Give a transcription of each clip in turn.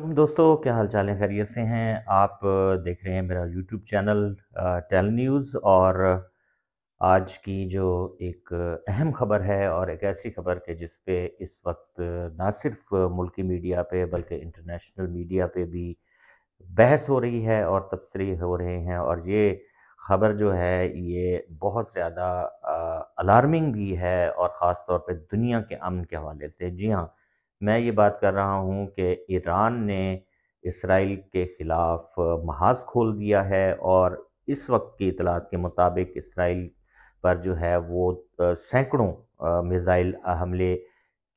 दोस्तों क्या हाल चाल है खैरियत से हैं आप देख रहे हैं मेरा यूट्यूब चैनल टेल न्यूज़ और आज की जो एक अहम खबर है और एक ऐसी खबर के जिस पे इस वक्त ना सिर्फ मुल्की मीडिया पे बल्कि इंटरनेशनल मीडिया पे भी बहस हो रही है और तबसरे हो रहे हैं और ये खबर जो है ये बहुत ज़्यादा अलार्मिंग भी है और ख़ास तौर पे दुनिया के अमन के हवाले से जी हाँ मैं ये बात कर रहा हूँ कि ईरान ने इसराइल के ख़िलाफ़ महाज खोल दिया है और इस वक्त की इतलात के मुताबिक इसराइल पर जो है वो सैकड़ों मिज़ाइल हमले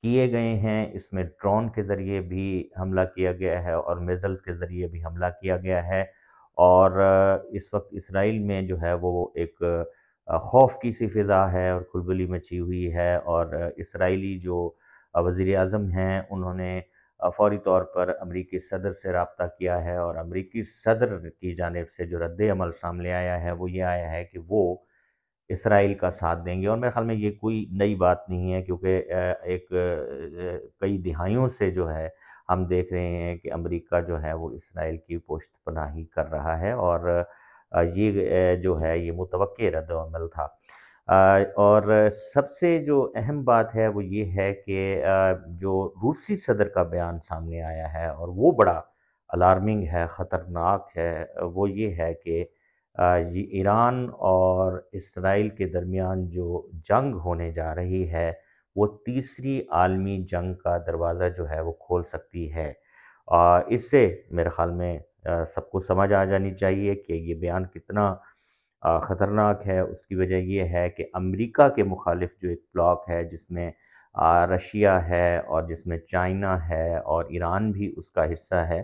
किए गए हैं इसमें ड्रोन के ज़रिए भी हमला किया गया है और मिज़ल के ज़रिए भी हमला किया गया है और इस वक्त इसराइल में जो है वो एक खौफ की सी फ़िज़ा है और खुलबली मची हुई है और इसराइली जो वज़ी अजम हैं उन्होंने फौरी तौर पर अमरीकी सदर से रबता किया है और अमरीकी सदर की जानब से जो रद्द सामने आया है वो ये आया है कि वो इसराइल का साथ देंगे और मेरे ख्याल में ये कोई नई बात नहीं है क्योंकि एक कई दिहाइयों से जो है हम देख रहे हैं कि अमेरिका जो है वो इसराइल की पोश्त पनाही कर रहा है और ये जो है ये मुतव रद्दमल था और सबसे जो अहम बात है वो ये है कि जो रूसी सदर का बयान सामने आया है और वो बड़ा अलार्मिंग है ख़तरनाक है वो ये है कि ये ईरान और इसराइल के दरमियान जो जंग होने जा रही है वो तीसरी आलमी जंग का दरवाज़ा जो है वो खोल सकती है इससे मेरे ख़्याल में सबको समझ आ जानी चाहिए कि ये बयान कितना ख़तरनाक है उसकी वजह यह है कि अमेरिका के मुखालिफ जो एक ब्लॉक है जिसमें रशिया है और जिसमें चाइना है और ईरान भी उसका हिस्सा है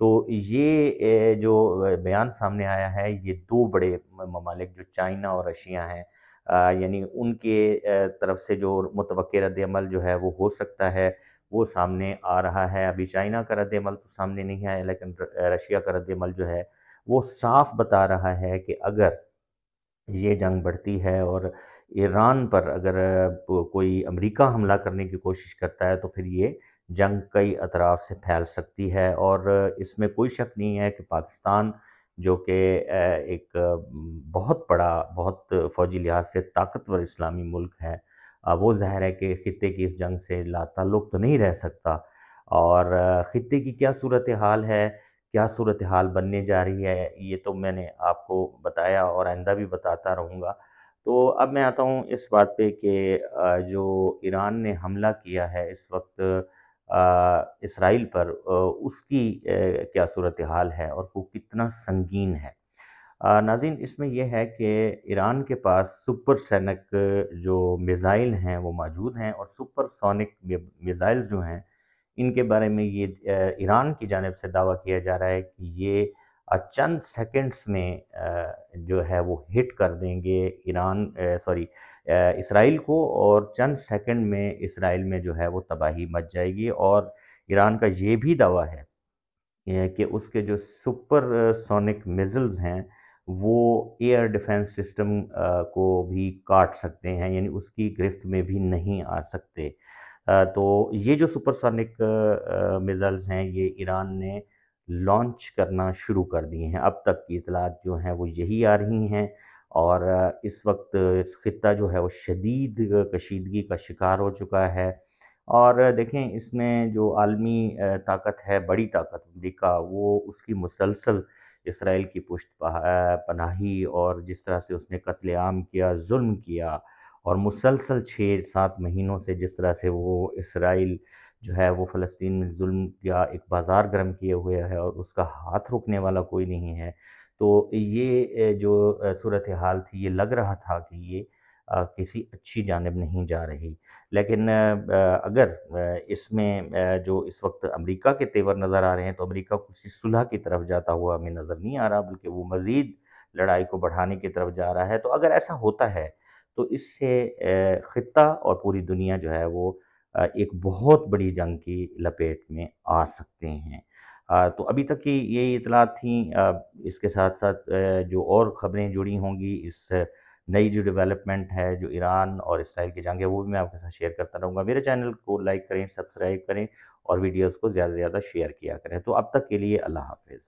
तो ये जो बयान सामने आया है ये दो बड़े ममालिक जो चाइना और रशिया हैं यानी उनके तरफ से जो मुतव रद्दमल जो है वो हो सकता है वो सामने आ रहा है अभी चाइना का रद्दमल तो सामने नहीं आया लेकिन रशिया का रद्दमल जो है वो साफ बता रहा है कि अगर ये जंग बढ़ती है और ईरान पर अगर कोई अमेरिका हमला करने की कोशिश करता है तो फिर ये जंग कई अतराफ से फैल सकती है और इसमें कोई शक नहीं है कि पाकिस्तान जो कि एक बहुत बड़ा बहुत फ़ौजी लिहाज से ताकतवर इस्लामी मुल्क है वो ज़ाहिर है कि ख़त्े की इस जंग से लाताल्लुक़ तो नहीं रह सकता और ख़त्े की क्या सूरत हाल है क्या सूरत हाल बनने जा रही है ये तो मैंने आपको बताया और आइंदा भी बताता रहूँगा तो अब मैं आता हूँ इस बात पे कि जो ईरान ने हमला किया है इस वक्त इसराइल पर उसकी क्या सूरत हाल है और वो कितना संगीन है नाजिन इसमें यह है कि ईरान के पास सुपर सैनिक जो मिज़ाइल हैं वो मौजूद हैं और सुपर सोनिक मिज़ाइल जो हैं इनके बारे में ये ईरान की जानब से दावा किया जा रहा है कि ये चंद सेकंड्स में जो है वो हिट कर देंगे ईरान सॉरी इसराइल को और चंद सेकंड में इसराइल में जो है वो तबाही मच जाएगी और ईरान का ये भी दावा है कि उसके जो सुपर सोनिक मिज़ल्स हैं वो एयर डिफेंस सिस्टम को भी काट सकते हैं यानी उसकी गिरफ्त में भी नहीं आ सकते तो ये जो सुपरसोनिक मिज़ल्स हैं ये ईरान ने लॉन्च करना शुरू कर दिए हैं अब तक की इतलात जो हैं वो यही आ रही हैं और इस वक्त ख़त्ता जो है वो शदीद कशीदगी का शिकार हो चुका है और देखें इसमें जो आलमी ताकत है बड़ी ताकत अमरीका वो उसकी मुसलसल इसराइल की पुष्ट पनाही और जिस तरह से उसने कत्लेआम किया जुल्म किया और मुसलसल छः सात महीनों से जिस तरह से वो इसराइल जो है वो फ़लस्तीन में जुल्म का एक बाज़ार गर्म किए हुए है और उसका हाथ रुकने वाला कोई नहीं है तो ये जो सूरत हाल थी ये लग रहा था कि ये किसी अच्छी जानब नहीं जा रही लेकिन अगर इसमें जो इस वक्त अमेरिका के तेवर नज़र आ रहे हैं तो अमेरिका किसी सुलह की तरफ जाता हुआ हमें नज़र नहीं आ रहा बल्कि वो मज़ीद लड़ाई को बढ़ाने की तरफ जा रहा है तो अगर ऐसा होता है तो इससे ख़त्ता और पूरी दुनिया जो है वो एक बहुत बड़ी जंग की लपेट में आ सकते हैं तो अभी तक की ये इतलात थी इसके साथ साथ जो और ख़बरें जुड़ी होंगी इस नई जो डेवलपमेंट है जो ईरान और इसराइल की जंग है वो भी मैं आपके साथ शेयर करता रहूँगा मेरे चैनल को लाइक करें सब्सक्राइब करें और वीडियोज़ को ज़्यादा से ज़्यादा शेयर किया करें तो अब तक के लिए अल्लाह हाफिज़